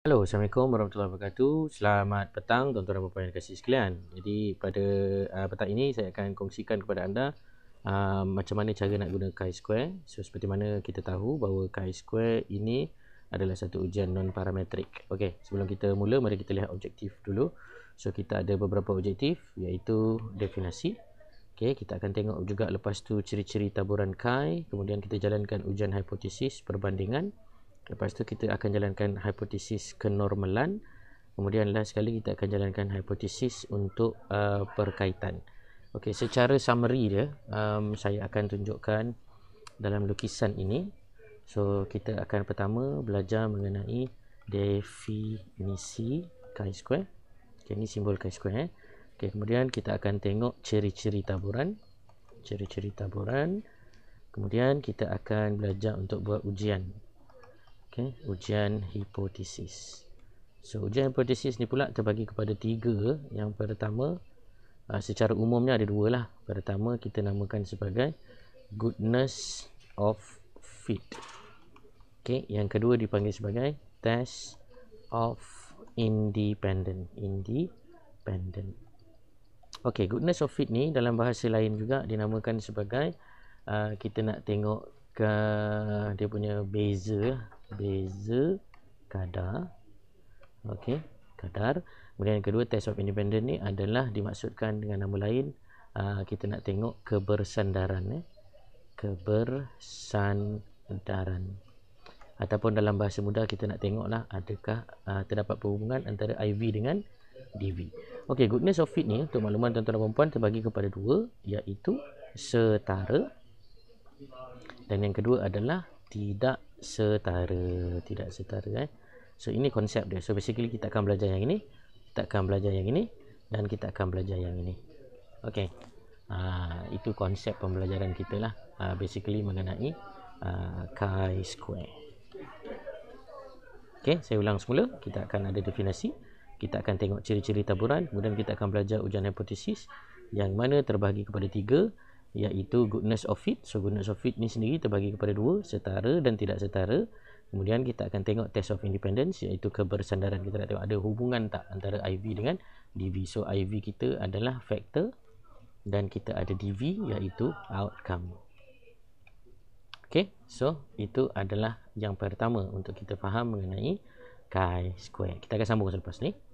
Hello, Assalamualaikum warahmatullahi wabarakatuh. Selamat petang tuan-tuan dan puan-puan yang dikasihi sekalian. Jadi pada uh, petang ini saya akan kongsikan kepada anda uh, macam mana cara nak guna chi square. So seperti mana kita tahu bahawa chi square ini adalah satu ujian non parametrik Okey, sebelum kita mula mari kita lihat objektif dulu. So kita ada beberapa objektif iaitu definasi. Okey, kita akan tengok juga lepas tu ciri-ciri taburan chi, kemudian kita jalankan ujian hipotesis perbandingan. Lepas tu kita akan jalankan hipotesis kenormalan. Kemudian last sekali kita akan jalankan hipotesis untuk uh, perkaitan. Okey, secara summary dia, um, saya akan tunjukkan dalam lukisan ini. So, kita akan pertama belajar mengenai definisi chi-square. Okey, ini simbol chi-square. Eh. Okey, kemudian kita akan tengok ciri-ciri taburan. Ciri-ciri taburan. Kemudian kita akan belajar untuk buat ujian okay, ujian hipotesis. So ujian hipotesis ni pula terbagi kepada tiga. Yang pertama uh, secara umumnya ada dua lah. Pertama kita namakan sebagai goodness of fit. Okay, yang kedua dipanggil sebagai test of independent. Independent. Okay, goodness of fit ni dalam bahasa lain juga dinamakan sebagai uh, kita nak tengok ke dia punya beza beza kadar okey kadar kemudian yang kedua test of independence ni adalah dimaksudkan dengan nama lain uh, kita nak tengok kebersandaran eh kebersandaran ataupun dalam bahasa mudah kita nak tengoklah adakah uh, terdapat perhubungan antara IV dengan DV. Okey, goodness of fit ni untuk makluman tuan-tuan dan puan terbagi kepada dua iaitu setara dan yang kedua adalah tidak setara tidak setara eh so ini konsep dia so basically kita akan belajar yang ini kita akan belajar yang ini dan kita akan belajar yang ini okey ah itu konsep pembelajaran kita lah uh, basically mengenai uh, chi square okey saya ulang semula kita akan ada definisi kita akan tengok ciri-ciri taburan kemudian kita akan belajar ujian hipotesis yang mana terbahagi kepada tiga iaitu goodness of fit. So goodness of fit ni sendiri terbagi kepada dua, setara dan tidak setara. Kemudian kita akan tengok test of independence iaitu kebersandaran. Kita nak tengok ada hubungan tak antara IV dengan DV. So IV kita adalah factor dan kita ada DV iaitu outcome. Okay, so itu adalah yang pertama untuk kita faham mengenai chi square. Kita akan sambung selepas ni.